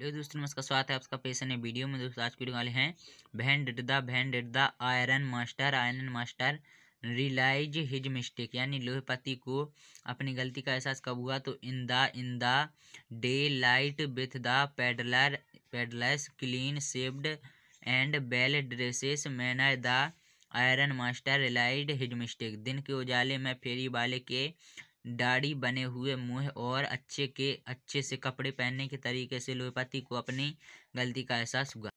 hello दोस्तों नमस्कार स्वागत है आपका पेशन है वीडियो में दोस्तों आज की वीडियो वाले हैं when did the when the iron master iron master realise his mistake यानी लोहपति को अपनी गलती का एहसास कब हुआ तो in the in the day light with the peddler peddlers clean shaved and well dressed manner the iron master realised his mistake दिन के उजाले में फेरी वाले के दाढ़ी बने हुए मुंह और अच्छे के अच्छे से कपड़े पहनने के तरीके से लोपति को अपनी गलती का एहसास हुआ